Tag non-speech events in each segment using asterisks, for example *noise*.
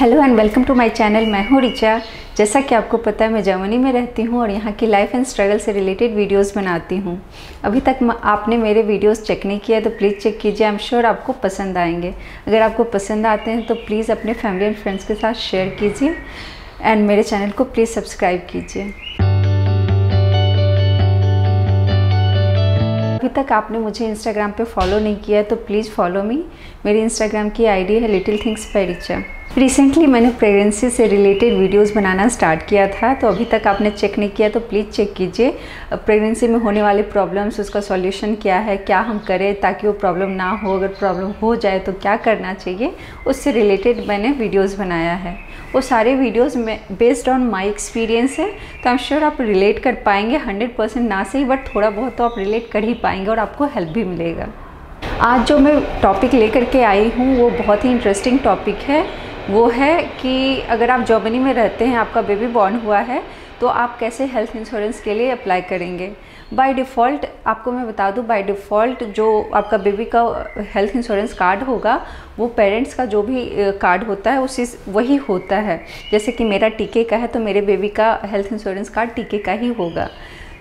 Hello and welcome to my channel मैं हूँ रिचा जैसा कि आपको पता है मैं जर्मनी में रहती हूँ और यहाँ की लाइफ एंड स्ट्रगल से रिलेटेड वीडियोस बनाती हूँ अभी तक आपने मेरे वीडियोस चेक नहीं किया तो प्लीज़ चेक कीजिए आई एम श्योर आपको पसंद आएंगे अगर आपको पसंद आते हैं तो प्लीज़ अपने फैमिली एंड फ्रेंड्स के साथ शेयर कीजिए एंड मेरे चैनल को प्लीज़ सब्सक्राइब कीजिए अभी तक आपने मुझे इंस्टाग्राम पर फॉलो नहीं किया तो है तो प्लीज़ फॉलो मी मेरी इंस्टाग्राम की आई है लिटिल थिंग्स रिचा रिसेंटली मैंने प्रेगनेंसी से रिलेटेड वीडियोस बनाना स्टार्ट किया था तो अभी तक आपने चेक नहीं किया तो प्लीज़ चेक कीजिए प्रेगनेंसी में होने वाले प्रॉब्लम्स उसका सॉल्यूशन क्या है क्या हम करें ताकि वो प्रॉब्लम ना हो अगर प्रॉब्लम हो जाए तो क्या करना चाहिए उससे रिलेटेड मैंने वीडियोस बनाया है वो सारे वीडियोज़ में बेस्ड ऑन माई एक्सपीरियंस है तो आई एम श्योर आप रिलेट कर पाएंगे परसेंट ना से ही बट थोड़ा बहुत तो आप रिलेट कर ही पाएंगे और आपको हेल्प भी मिलेगा आज जो मैं टॉपिक लेकर के आई हूँ वो बहुत ही इंटरेस्टिंग टॉपिक है वो है कि अगर आप जर्मनी में रहते हैं आपका बेबी बॉर्न हुआ है तो आप कैसे हेल्थ इंश्योरेंस के लिए अप्लाई करेंगे बाय डिफ़ॉल्ट आपको मैं बता दूं बाय डिफ़ॉल्ट जो आपका बेबी का हेल्थ इंश्योरेंस कार्ड होगा वो पेरेंट्स का जो भी कार्ड होता है उसी वही होता है जैसे कि मेरा टीके का है तो मेरे बेबी का हेल्थ इंश्योरेंस कार्ड टीके का ही होगा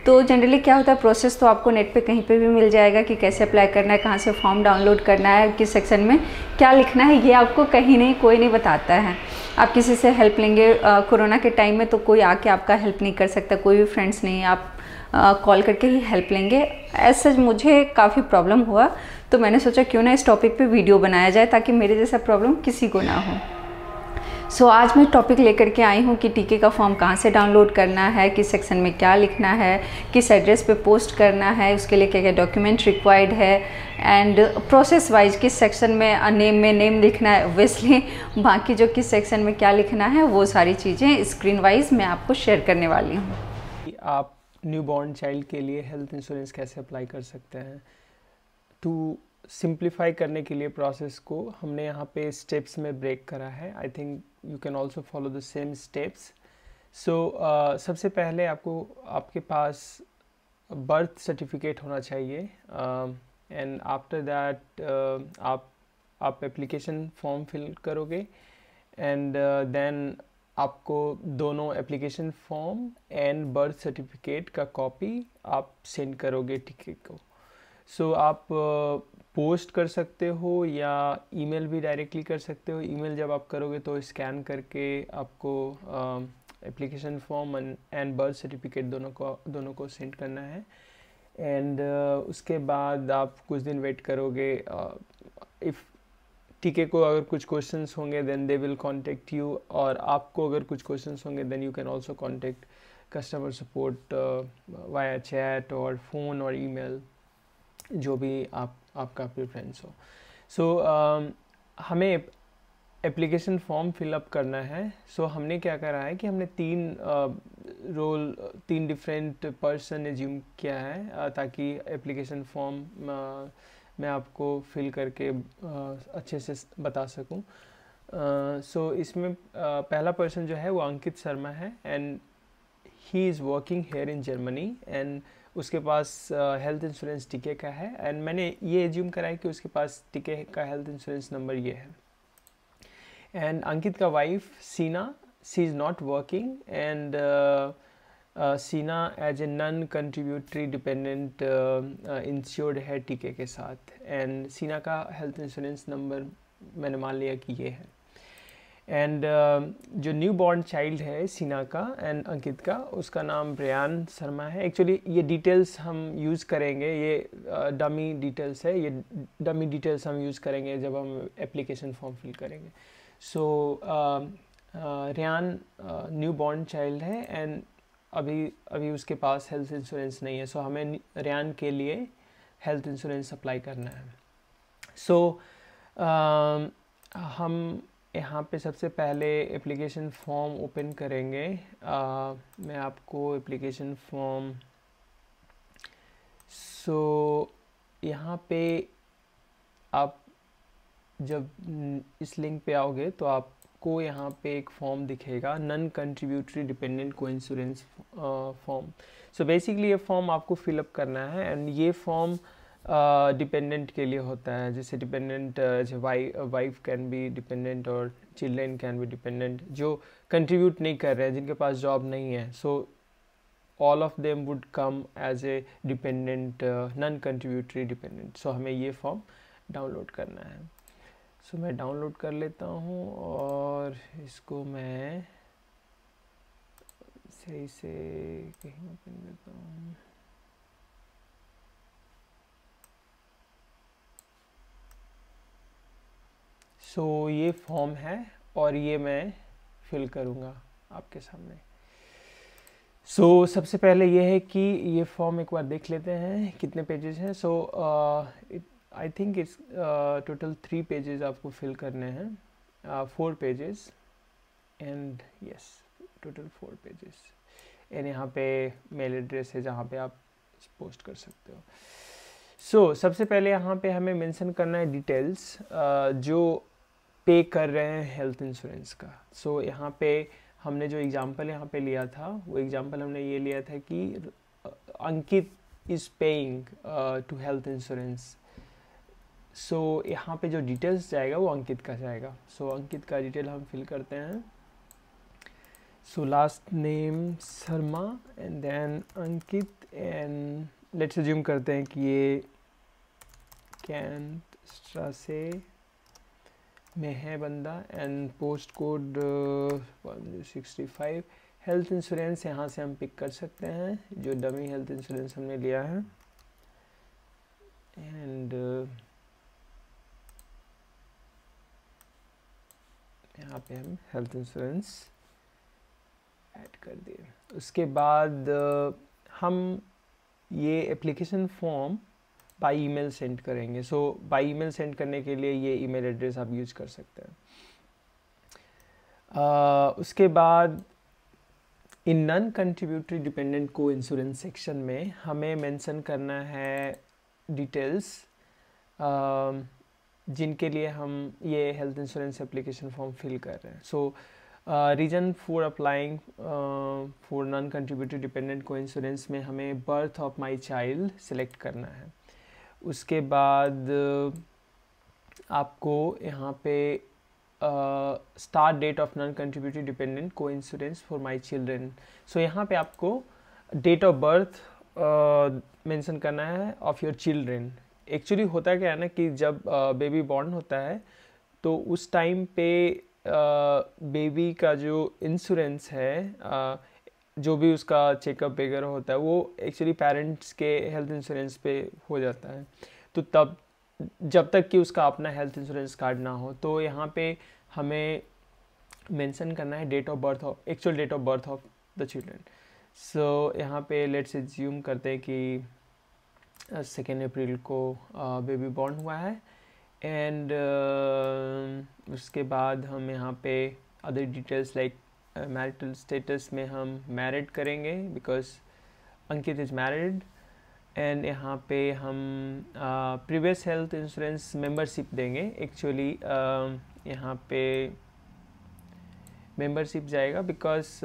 तो जनरली क्या होता है प्रोसेस तो आपको नेट पे कहीं पे भी मिल जाएगा कि कैसे अप्लाई करना है कहाँ से फॉर्म डाउनलोड करना है किस सेक्शन में क्या लिखना है ये आपको कहीं नहीं कोई नहीं बताता है आप किसी से हेल्प लेंगे कोरोना के टाइम में तो कोई आके आपका हेल्प नहीं कर सकता कोई भी फ्रेंड्स नहीं आप कॉल करके ही हेल्प लेंगे एज सच मुझे काफ़ी प्रॉब्लम हुआ तो मैंने सोचा क्यों ना इस टॉपिक पे वीडियो बनाया जाए ताकि मेरे जैसा प्रॉब्लम किसी को ना हो सो so, आज मैं टॉपिक लेकर के आई हूँ कि टीके का फॉर्म कहाँ से डाउनलोड करना है किस सेक्शन में क्या लिखना है किस एड्रेस पे पोस्ट करना है उसके लिए क्या क्या डॉक्यूमेंट रिक्वायर्ड है एंड प्रोसेस वाइज किस सेक्शन में नेम में नेम लिखना है ओबियसली *laughs* बाकी जो किस सेक्शन में क्या लिखना है वो सारी चीज़ें स्क्रीन वाइज मैं आपको शेयर करने वाली हूँ आप न्यू बॉर्न चाइल्ड के लिए हेल्थ इंश्योरेंस कैसे अप्लाई कर सकते हैं टू सिंप्लीफाई करने के लिए प्रोसेस को हमने यहाँ पे स्टेप्स में ब्रेक करा है I think you can also follow the same steps so सबसे पहले आपको आपके पास बर्थ सर्टिफिकेट होना चाहिए एंड आफ्टर दैट आप आप एप्लीकेशन फॉर्म फिल करोगे एंड देन uh, आपको दोनों application form and birth certificate का कॉपी आप सेंड करोगे टिकट को सो so, आप uh, पोस्ट कर सकते हो या ईमेल भी डायरेक्टली कर सकते हो ईमेल जब आप करोगे तो स्कैन करके आपको application form and birth certificate दोनों को दोनों को सेंड करना है एंड uh, उसके बाद आप कुछ दिन वेट करोगे इफ़ टीके को अगर कुछ क्वेश्चंस होंगे then they will contact you और आपको अगर कुछ क्वेश्चंस होंगे then you can also contact customer support via chat और फ़ोन और ईमेल जो भी आप आपका प्रेफरेंस हो सो so, uh, हमें एप्लीकेशन फॉर्म फिलअप करना है सो so, हमने क्या करा है कि हमने तीन रोल uh, तीन डिफरेंट पर्सन एज्यूम किया है uh, ताकि एप्लीकेशन फॉर्म uh, मैं आपको फिल करके uh, अच्छे से बता सकूं सो uh, so, इसमें uh, पहला पर्सन जो है वो अंकित शर्मा है and he is working here in Germany and उसके पास हेल्थ इंश्योरेंस टीके का है एंड मैंने ये एज्यूम करा है कि उसके पास टीके का हेल्थ इंश्योरेंस नंबर ये है एंड अंकित का wife Seena she is not working and Seena as a non contributory dependent insured है टीके के साथ एंड सीना का हेल्थ इंश्योरेंस नंबर मैंने मान लिया कि ये है एंड uh, um, जो न्यू बॉर्न चाइल्ड है सीना का एंड अंकित का उसका नाम ब्रयान शर्मा है एक्चुअली ये डिटेल्स हम यूज़ करेंगे ये डमी uh, डिटेल्स है ये डमी डिटेल्स हम यूज़ करेंगे जब हम एप्लीकेशन फॉर्म फिल करेंगे so Riyan new born child है एंड अभी अभी उसके पास हेल्थ इंश्योरेंस नहीं है सो so हमें रेयान के लिए हेल्थ इंश्योरेंस अप्लाई करना है सो so, uh, हम यहाँ पे सबसे पहले एप्लीकेशन फॉर्म ओपन करेंगे आ, मैं आपको एप्लीकेशन फॉर्म सो यहाँ पे आप जब इस लिंक पे आओगे तो आपको यहाँ पे एक फॉर्म दिखेगा non contributory dependent coinsurance form so basically ये फॉर्म आपको फिलअप करना है एंड ये फॉर्म डिपेंडेंट के लिए होता है जैसे डिपेंडेंट जैसे वाई वाइफ कैन बी डिपेंडेंट और चिल्ड्रेन कैन बी डिपेंडेंट जो कंट्रीब्यूट नहीं कर रहे हैं जिनके पास जॉब नहीं है so all of them would come as a dependent non contributory dependent so हमें ये फॉर्म डाउनलोड करना है सो so, मैं डाउनलोड कर लेता हूँ और इसको मैं सही से कहीं ओपन करता हूँ सो so, ये फॉर्म है और ये मैं फिल करूँगा आपके सामने सो so, सबसे पहले ये है कि ये फॉर्म एक बार देख लेते हैं कितने पेजेस हैं so I think it's total three pages आपको फिल करने हैं four pages and yes total four pages and यहाँ पे मेल एड्रेस है जहाँ पे आप पोस्ट कर सकते हो सो so, सबसे पहले यहाँ पे हमें मेंशन करना है डिटेल्स uh, जो पे कर रहे हैं हेल्थ इंश्योरेंस का सो so, यहाँ पे हमने जो एग्ज़ाम्पल यहाँ पे लिया था वो एग्ज़ाम्पल हमने ये लिया था कि Ankit is paying to health insurance so यहाँ पे जो डिटेल्स जाएगा वो अंकित का जाएगा सो so, अंकित का डिटेल हम फिल करते हैं so last name Sharma and then Ankit and let's assume करते हैं कि ये कैन से में है बंदा and post code one sixty five health insurance यहाँ से हम पिक कर सकते हैं जो डमी हेल्थ इंश्योरेंस हमने लिया है एंड uh, यहाँ पे हम हेल्थ इंश्योरेंस ऐड कर दिए उसके बाद uh, हम ये application form by email send करेंगे सो बाई ईमेल सेंड करने के लिए ये ईमेल एड्रेस आप यूज कर सकते हैं uh, उसके बाद इन non contributory dependent coinsurance section में हमें मेंशन करना है डिटेल्स uh, um, जिनके लिए हम ये health insurance application form fill कर रहे हैं so reason for applying for non contributory dependent coinsurance में हमें birth of my child select करना है उसके बाद आपको यहाँ पे start date of non contributory dependent coinsurance for my children so यहाँ पे आपको डेट ऑफ बर्थ मेंशन करना है ऑफ योर चिल्ड्रेन एक्चुअली होता क्या है ना कि जब बेबी uh, बॉर्न होता है तो उस टाइम पे बेबी uh, का जो इंश्योरेंस है uh, जो भी उसका चेकअप वगैरह होता है वो एक्चुअली पेरेंट्स के हेल्थ इंश्योरेंस पे हो जाता है तो तब जब तक कि उसका अपना हेल्थ इंश्योरेंस कार्ड ना हो तो यहाँ पे हमें मेंशन करना है date of birth of actual date of birth of the children so यहाँ पे लेट्स एज्यूम करते हैं कि सेकेंड अप्रैल को बेबी बॉर्न हुआ है एंड uh, उसके बाद हम यहाँ पे other details like marital status में हम मैरिड करेंगे because Ankit is married and यहाँ पे हम प्रीवियस हेल्थ इंश्योरेंस मेंबरशिप देंगे एक्चुअली uh, यहाँ पे मेंबरशिप जाएगा because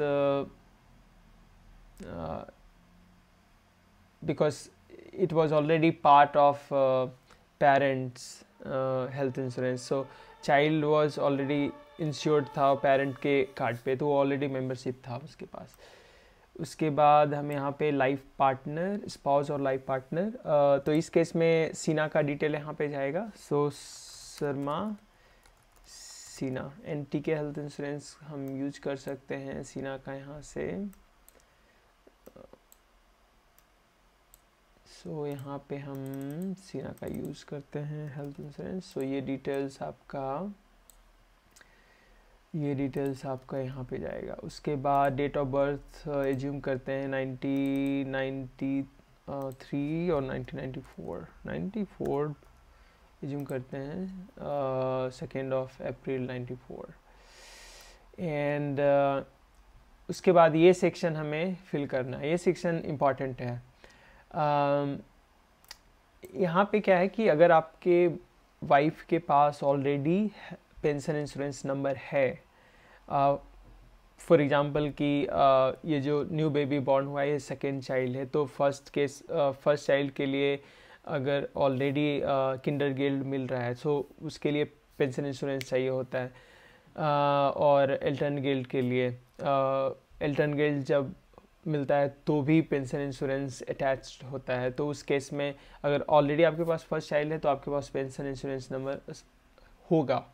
because it was already part of parents health insurance so child was already insured था पेरेंट के कार्ड पे तो ऑलरेडी मेंबरशिप था उसके पास उसके बाद हम यहाँ पे लाइफ पार्टनर स्पाउस और लाइफ पार्टनर तो इस केस में सीना का डिटेल यहाँ पे जाएगा so Sharma Seena and T K health insurance हम यूज कर सकते हैं सीना का यहाँ से सो so, यहाँ पे हम सीना का यूज़ करते हैं हेल्थ इंश्योरेंस सो so, ये डिटेल्स आपका ये डिटेल्स आपका यहाँ पे जाएगा उसके बाद डेट ऑफ बर्थ एज्यूम करते हैं नाइन्टी थ्री और nineteen ninety four ninety four assume करते हैं second of April ninety four and उसके बाद ये सेक्शन हमें फिल करना है ये सेक्शन इम्पॉर्टेंट है um, यहाँ पे क्या है कि अगर आपके वाइफ के पास ऑलरेडी पेंशन इंश्योरेंस नंबर है फॉर एग्ज़ाम्पल कि ये जो न्यू बेबी बॉर्न हुआ है ये सेकेंड चाइल्ड है तो फर्स्ट केस फर्स्ट चाइल्ड के लिए अगर ऑलरेडी किंडर गिल्ड मिल रहा है सो so उसके लिए पेंशन इंश्योरेंस चाहिए होता है uh, और एल्टन गिल्ड के लिए एल्टन uh, गिल्ड जब मिलता है तो भी पेंशन इंश्योरेंस अटैच होता है तो उस केस में अगर ऑलरेडी आपके पास फर्स्ट चाइल्ड है तो आपके पास पेंशन इंश्योरेंस नंबर होगा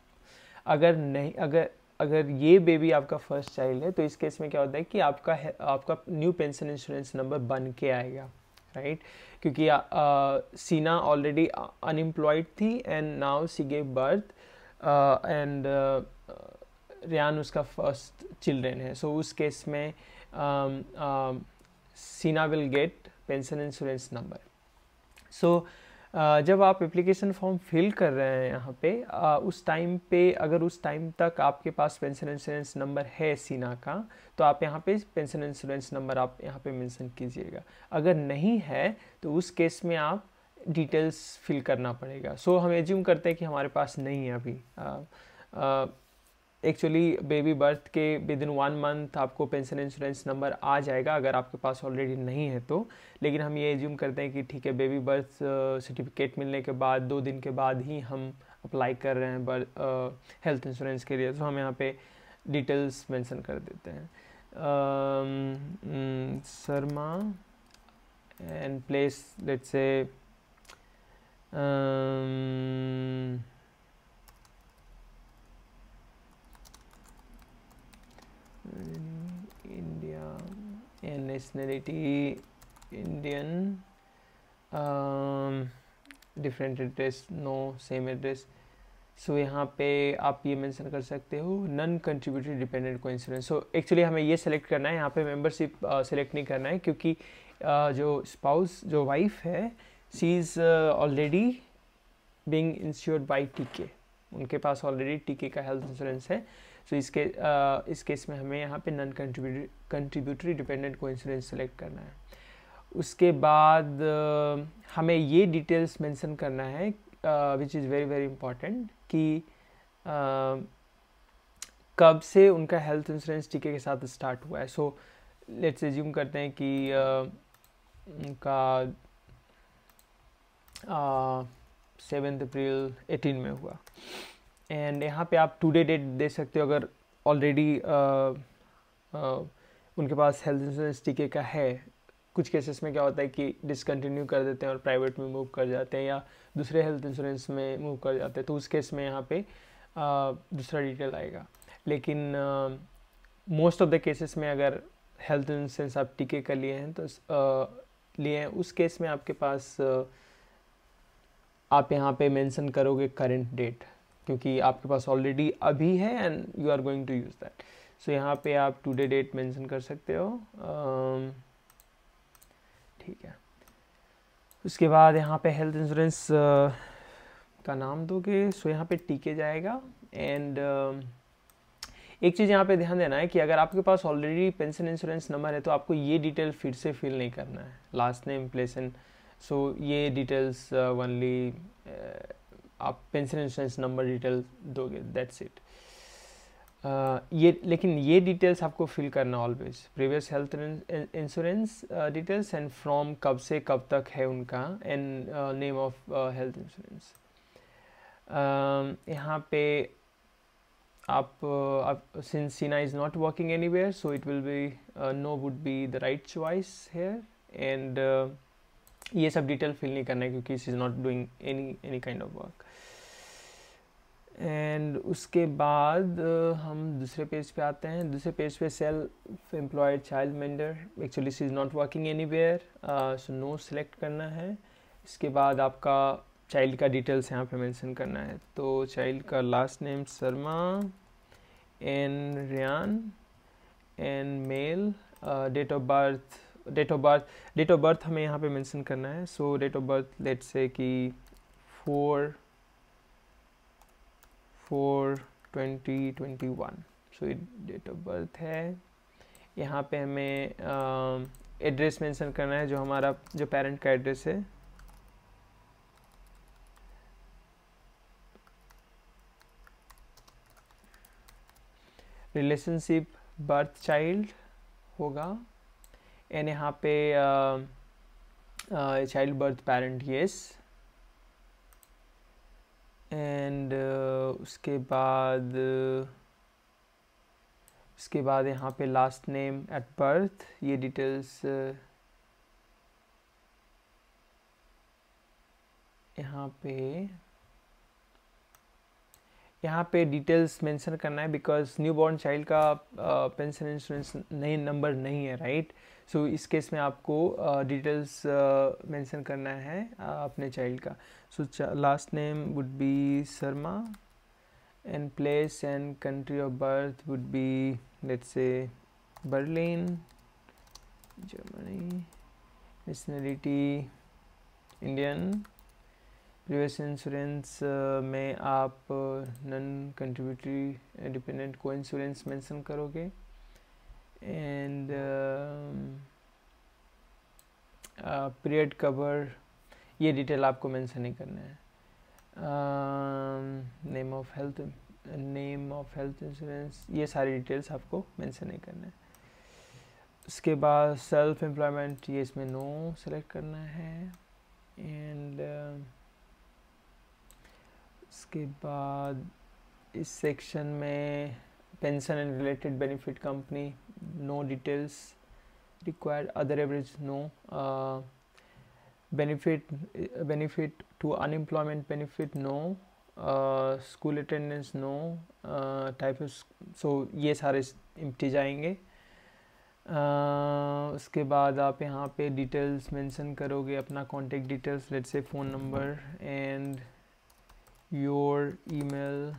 अगर नहीं अगर अगर ये बेबी आपका फर्स्ट चाइल्ड है तो इस केस में क्या होता है कि आपका है, आपका न्यू पेंशन इंश्योरेंस नंबर बन के आएगा राइट क्योंकि ah, ah, Seena already unemployed थी and now she gave birth and Riyan उसका फर्स्ट चिल्ड्रेन है सो so, उस केस में Seena will get will insurance number so So जब आप एप्लीकेशन फॉर्म फिल कर रहे हैं यहाँ पे उस टाइम पे अगर उस टाइम तक आपके पास पेंशन इंश्योरेंस नंबर है सीना का तो आप यहाँ पे पेंशन इंश्योरेंस नंबर आप यहाँ पे मेंशन कीजिएगा अगर नहीं है तो उस केस में आप डिटेल्स फिल करना पड़ेगा सो so, हम एज्यूम करते हैं कि हमारे पास नहीं है अभी ah, ah, actually baby birth के विद इन वन मंथ आपको पेंशन इंश्योरेंस नंबर आ जाएगा अगर आपके पास ऑलरेडी नहीं है तो लेकिन हम ये एज्यूम करते हैं कि ठीक है बेबी बर्थ सर्टिफिकेट मिलने के बाद दो दिन के बाद ही हम अप्लाई कर रहे हैं बर्थ हेल्थ इंश्योरेंस के लिए तो हम यहाँ पे डिटेल्स मेंशन कर देते हैं um, mm, Sharma and place let's say um, nationality Indian um, different address no same address so so, यहाँ पे आप ये मेंशन कर सकते हो non contributory dependent coinsurance so actually हमें ये सेलेक्ट करना है यहाँ पे मेंबरशिप सेलेक्ट uh, नहीं करना है क्योंकि uh, जो स्पाउस जो वाइफ है she is already being insured by TK उनके पास ऑलरेडी टीके का हेल्थ इंश्योरेंस है सो so, इसके uh, इस केस में हमें यहाँ पे non contributory contributory dependent coinsurance select करना है उसके बाद हमें ये डिटेल्स मेंशन करना है which is very very important कि कब से उनका हेल्थ इंश्योरेंस टीके के साथ स्टार्ट हुआ है सो लेट्स एज्यूम करते हैं कि उनका सेवेंथ अप्रैल एटीन में हुआ एंड यहाँ पे आप टुडे डेट दे सकते हो अगर ऑलरेडी उनके पास हेल्थ इंश्योरेंस टीके का है कुछ केसेस में क्या होता है कि डिसकंटिन्यू कर देते हैं और प्राइवेट में मूव कर जाते हैं या दूसरे हेल्थ इंश्योरेंस में मूव कर जाते हैं तो उस केस में यहाँ पे दूसरा डिटेल आएगा लेकिन मोस्ट ऑफ द केसेस में अगर हेल्थ इंश्योरेंस आप टीके का लिए हैं तो लिए हैं उस केस में आपके पास आप यहाँ पे मेंशन करोगे करंट डेट क्योंकि आपके पास ऑलरेडी अभी है and you are going to use that so यहाँ पे आप टुडे डेट मेंशन कर सकते हो ठीक है उसके बाद यहाँ पे हेल्थ इंश्योरेंस का नाम दोगे सो यहाँ पे टीके जाएगा एंड एक चीज़ यहाँ पे ध्यान देना है कि अगर आपके पास ऑलरेडी पेंशन इंश्योरेंस नंबर है तो आपको ये डिटेल फिर से फिल नहीं करना है लास्ट नेम प्लेसन सो ये डिटेल्स वनली आप पेंशन इंश्योरेंस नंबर डिटेल दोगे दैट्स इट ये लेकिन ये डिटेल्स आपको फिल करना always previous health insurance details and from कब से कब तक है उनका and name of health insurance यहाँ पे आप since Seena is not working anywhere so it will be no would be the right choice here and ये सब डिटेल फिल नहीं करना है क्योंकि is not doing any any kind of work and उसके बाद हम दूसरे पेज पे आते हैं दूसरे पेज पे self employed child minder actually she is not working anywhere so no select करना है इसके बाद आपका चाइल्ड का डिटेल्स यहाँ पे मेंशन करना है तो चाइल्ड का last name Sharma and Riyan and male date of birth date of birth date of birth हमें यहाँ पे मेंशन करना है so date of birth let say कि four four twenty twenty one so ये डेट ऑफ बर्थ है यहाँ पे हमें एड्रेस um, मेंशन करना है जो हमारा जो पेरेंट का एड्रेस है रिलेशनशिप बर्थ चाइल्ड होगा एंड यहाँ पे child birth parent yes and uh, उसके बाद uh, उसके बाद यहाँ पे लास्ट नेम एट बर्थ ये डिटेल्स uh, यहाँ पे यहाँ पे डिटेल्स मेंशन करना है बिकॉज न्यू बॉर्न चाइल्ड का पेंशन uh, इंश्योरेंस नहीं नंबर नहीं है राइट right? सो इस केस में आपको डिटेल्स मेंशन करना है अपने चाइल्ड का so last name would be Sharma and place and country of birth would be let's say Berlin Germany nationality Indian previous insurance में आप non contributory dependent coinsurance mention करोगे and um, period uh, cover ये detail आपको mention नहीं करना है name of health name of health insurance ये सारी डिटेल्स आपको मेंशन नहीं करना है उसके बाद सेल्फ एम्प्लॉयमेंट ये इसमें नो no सेलेक्ट करना है एंड uh, उसके बाद इस सेक्शन में pension and related benefit company no details required other average no uh, benefit benefit to unemployment benefit no uh, school attendance no uh, type of so ये सारे empty जाएंगे uh, उसके बाद आप यहाँ पे डिटेल्स मेंशन करोगे अपना contact details let say phone number and your email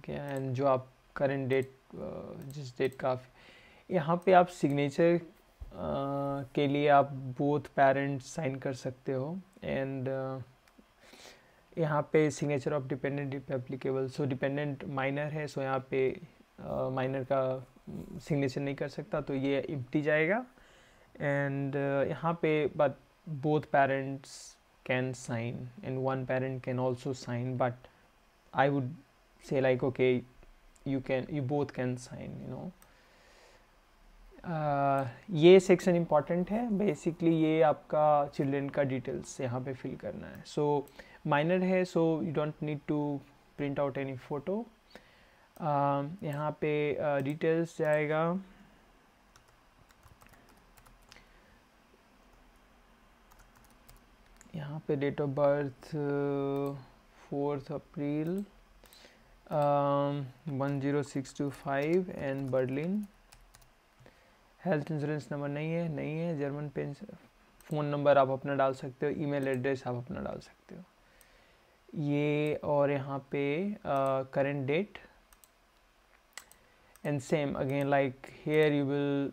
okay and जो आप करेंट डेट जिस डेट का आप यहाँ पे आप सिग्नेचर के लिए आप बोथ पेरेंट्स साइन कर सकते हो एंड यहाँ पे signature of dependent applicable so dependent minor है सो so यहाँ पे माइनर uh, का सिग्नेचर नहीं कर सकता तो ये इम्टी जाएगा एंड यहाँ पे but both parents can sign and one parent can also sign but I would say like okay you can you both can sign you know uh, ये सेक्शन इम्पॉर्टेंट है बेसिकली ये आपका चिल्ड्रेन का details यहाँ पे फिल करना है सो माइनर है so you don't need to print out any photo यहाँ पे डिटेल्स uh, जाएगा यहाँ पे date of birth fourth April um, 10625 and Berlin health insurance number नहीं है नहीं है जर्मन पेंशन फ़ोन नंबर आप अपना डाल सकते हो ईमेल एड्रेस आप अपना डाल सकते हो ये और यहाँ पे current date and same again like here you will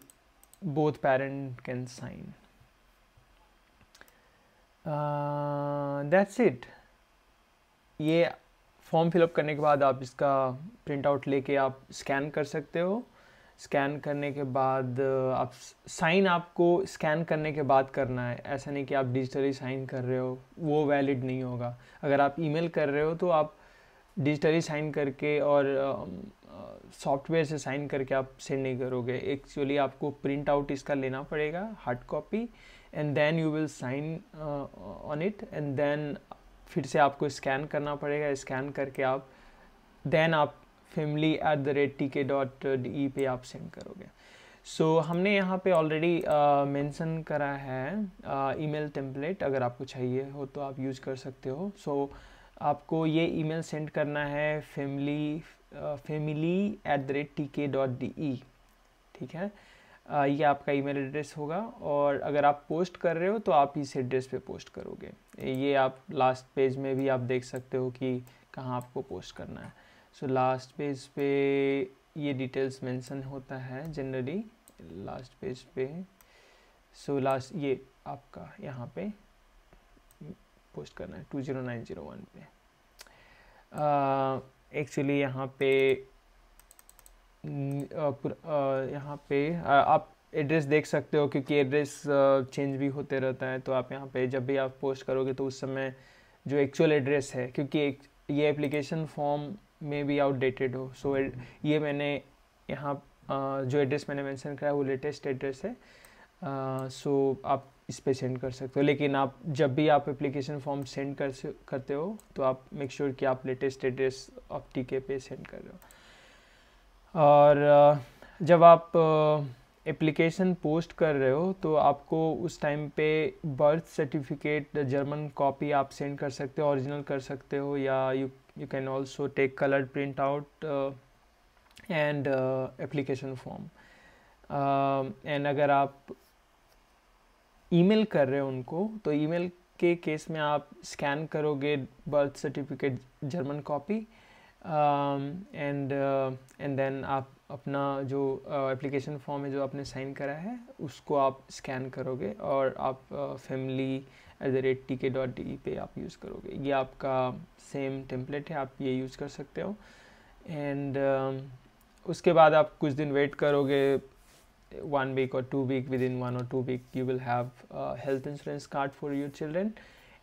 both parent can sign that's it ये फॉर्म फिलअप करने के बाद आप इसका प्रिंट आउट लेके आप स्कैन कर सकते हो स्कैन करने के बाद आप साइन आपको स्कैन करने के बाद करना है ऐसा नहीं कि आप डिजिटली साइन कर रहे हो वो वैलिड नहीं होगा अगर आप ईमेल कर रहे हो तो आप डिजिटली साइन करके और सॉफ्टवेयर से साइन करके आप सेंड नहीं करोगे एक्चुअली आपको प्रिंट आउट इसका लेना पड़ेगा hard copy and then you will sign on it and then फिर से आपको स्कैन करना पड़ेगा स्कैन करके आप देन आप family at the rate T K dot D पे आप सेंड करोगे सो so, हमने यहाँ पे ऑलरेडी मेंशन uh, करा है ईमेल uh, टेम्पलेट अगर आपको चाहिए हो तो आप यूज़ कर सकते हो सो so, आपको ये ईमेल सेंड करना है family family at the rate T K dot D E ठीक है uh, ये आपका ईमेल एड्रेस होगा और अगर आप पोस्ट कर रहे हो तो आप इस एड्रेस पे पोस्ट करोगे ये आप लास्ट पेज में भी आप देख सकते हो कि कहाँ आपको पोस्ट करना है सो लास्ट पेज पे ये डिटेल्स मेंशन होता है जनरली लास्ट पेज पे सो so, लास्ट ये आपका यहाँ पे पोस्ट करना है two zero nine zero one पे एक्चुअली यहाँ पे यहाँ पे uh, आप एड्रेस देख सकते हो क्योंकि एड्रेस चेंज uh, भी होते रहता है तो आप यहाँ पे जब भी आप पोस्ट करोगे तो उस समय जो एक्चुअल एड्रेस है क्योंकि एक, ये एप्लीकेशन फॉर्म में भी आउटडेटेड हो सो so, ये मैंने यहाँ uh, जो एड्रेस मैंने मेंशन है वो लेटेस्ट एड्रेस है सो uh, so, आप इस पर सेंड कर सकते हो लेकिन आप जब भी आप एप्लीकेशन फॉर्म सेंड कर करते हो तो आप मेक श्योर sure कि आप लेटेस्ट एड्रेस ऑफ टी पे सेंड कर रहे हो और जब आप एप्लीकेशन पोस्ट कर रहे हो तो आपको उस टाइम पे बर्थ सर्टिफिकेट जर्मन कॉपी आप सेंड कर सकते हो ओरिजिनल कर सकते हो या you you can also take coloured print out and application form and अगर आप ईमेल कर रहे हो उनको तो ईमेल के केस में आप स्कैन करोगे birth certificate German copy and and then आप अपना जो एप्लीकेशन uh, फॉर्म है जो आपने साइन करा है उसको आप स्कैन करोगे और आप family at the rate T K dot D पे आप यूज़ करोगे ये आपका सेम टेम्पलेट है आप ये यूज़ कर सकते हो एंड uh, um, उसके बाद आप कुछ दिन वेट करोगे वन वीक और two week within one और two week you will have health insurance card for your children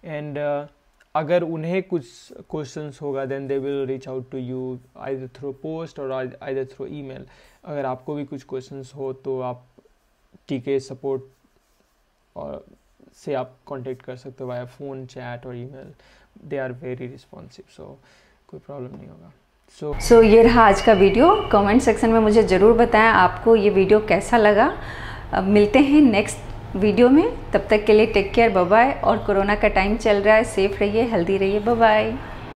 and अगर उन्हें कुछ क्वेश्चन होगा then they will reach out to you either through post और either through email अगर आपको भी कुछ क्वेश्चन हो तो आप टी के सपोर्ट और से आप कांटेक्ट कर सकते हो वाया फ़ोन चैट और email they are very responsive so कोई प्रॉब्लम नहीं होगा सो so, so, ये रहा आज का वीडियो कमेंट सेक्शन में मुझे ज़रूर बताएं आपको ये वीडियो कैसा लगा अब मिलते हैं नेक्स्ट वीडियो में तब तक के लिए टेक केयर बाय और कोरोना का टाइम चल रहा है सेफ रहिए हेल्दी रहिए बाय